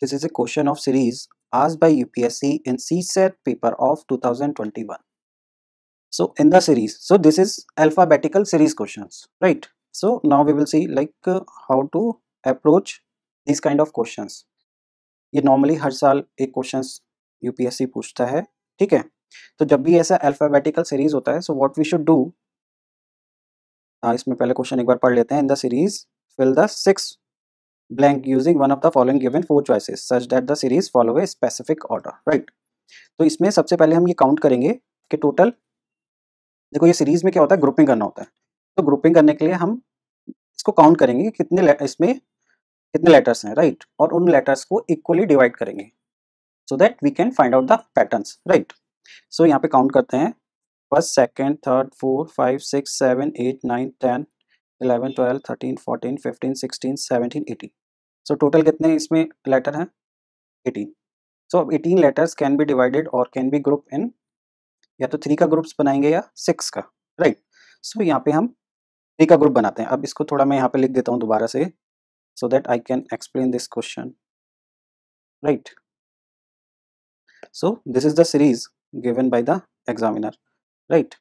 This is a question of series asked by UPSC in CSET paper of 2021. So in the series, so this is alphabetical series questions, right? So now we will see like uh, how to approach these kind of questions. ये normally हर साल एक question UPSC पूछता है ठीक है तो जब भी ऐसा अल्फाबेटिकल सीरीज होता है so what we should do इसमें पहले क्वेश्चन एक बार पढ़ लेते हैं in the series fill the six blank using one of the following given four choices such that the series follow a specific order right तो इसमें सबसे पहले हम ये काउंट करेंगे कि टोटल देखो ये सीरीज में क्या होता है ग्रुपिंग करना होता है तो ग्रुपिंग करने के लिए हम इसको काउंट करेंगे कि कितने इसमें कितने लेटर्स हैं राइट और उन लेटर्स को इक्वली डिवाइड करेंगे so that we can find out the patterns right so यहाँ पे काउंट करते हैं first second third fourth five six seven eight nine ten eleven twelve thirteen fourteen fifteen sixteen seventeen eighteen so total कितने इसमें letter हैं eighteen so अब eighteen letters can be divided और can be group in या तो three का groups बनाएंगे या सिक्स का राइट सो यहाँ पे हम थ्री का ग्रुप बनाते हैं अब इसको थोड़ा मैं यहाँ पे लिख देता हूँ दोबारा से so that I can explain this question right so this is the series given by the examiner right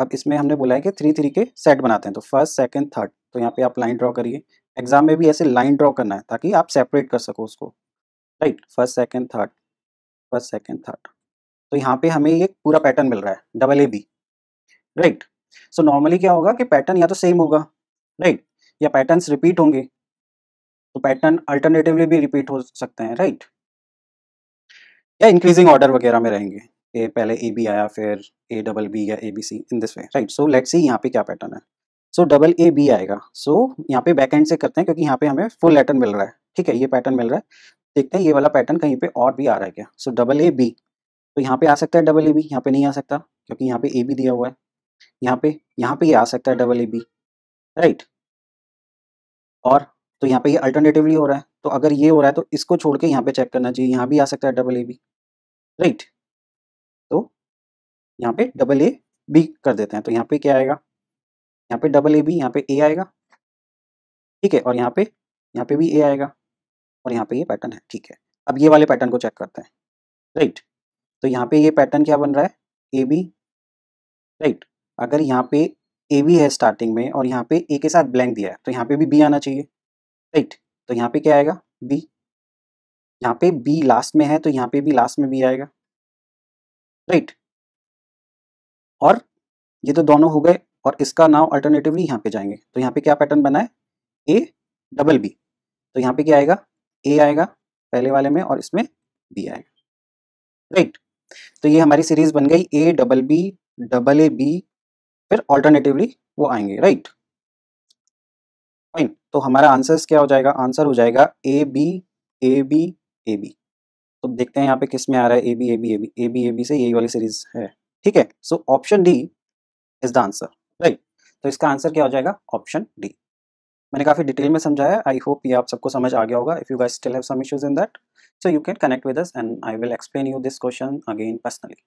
अब इसमें हमने बोला है कि थ्री थ्री के सेट बनाते हैं तो फर्स्ट सेकंड थर्ड तो यहाँ पे आप लाइन ड्रॉ करिए एग्जाम में भी ऐसे लाइन ड्रॉ करना है ताकि आप सेपरेट कर सको उसको right first second third first second third तो यहाँ पे हमें ये पूरा पैटर्न मिल रहा है double A B right so normally क्या होगा कि पैटर्न या तो सेम होगा राइट right? या पैटर्न रिपीट होंगे तो पैटर्न अल्टरनेटिवली भी रिपीट हो सकते हैं राइट right? या इंक्रीजिंग ऑर्डर वगैरह में रहेंगे ए पहले ए बी आया फिर ए डबल बी या A B C in this way right so let's see यहाँ पे क्या पैटर्न है सो डबल ए बी आएगा सो so, यहाँ पे बैक एंड से करते हैं क्योंकि यहाँ पे हमें फुल लेटर मिल रहा है ठीक है ये पैटर्न मिल रहा है देखते हैं ये वाला पैटर्न कहीं पे और भी आ रहा है क्या सो डबल ए बी तो यहाँ पे आ सकता है डबल ए बी यहाँ पे नहीं आ सकता क्योंकि यहाँ पे ए बी दिया हुआ है यहाँ पे यहाँ पे ये आ सकता है डबल ए बी राइट और तो यहाँ पे ये अल्टरनेटिवली हो रहा है तो अगर ये हो रहा है तो इसको छोड़ के यहाँ पे चेक करना चाहिए यहाँ भी आ सकता है डबल ए बी राइट यहाँ पे डबल ए बी कर देते हैं तो यहाँ पे क्या आएगा यहाँ पे डबल ए बी यहाँ पे ए आएगा ठीक है और यहाँ पे यहाँ पे भी ए आएगा और यहाँ पे ये यह पैटर्न है ठीक है अब ये वाले पैटर्न को चेक करते हैं राइट तो यहाँ पे ये पैटर्न क्या बन रहा है ए बी राइट अगर यहाँ पे ए बी है स्टार्टिंग में और यहाँ पे ए के साथ ब्लैंक दिया है तो यहाँ पे भी बी आना चाहिए राइट तो यहाँ पे क्या आएगा बी यहाँ पे बी लास्ट में है तो यहाँ पे भी लास्ट में बी आएगा राइट और ये तो दोनों हो गए और इसका नाम अल्टरनेटिवली यहाँ पे जाएंगे तो यहाँ पे क्या पैटर्न बना है ए डबल बी तो यहाँ पे क्या आएगा ए आएगा पहले वाले में और इसमें बी आएगा राइट तो ये हमारी सीरीज बन गई A double B double A B फिर ऑल्टरनेटिवली वो आएंगे राइट फाइन तो हमारा आंसर क्या हो जाएगा आंसर हो जाएगा A B A B A B तो देखते हैं यहाँ पे किस में आ रहा है A B A B A B A B A B से यही वाली सीरीज है ठीक है सो option D is the answer right तो इसका आंसर क्या हो जाएगा ऑप्शन डी मैंने काफ़ी डिटेल में समझाया आई होप ये आप सबको समझ आ गया होगा if you guys still have some issues in that so you can connect with us and I will explain you this question again personally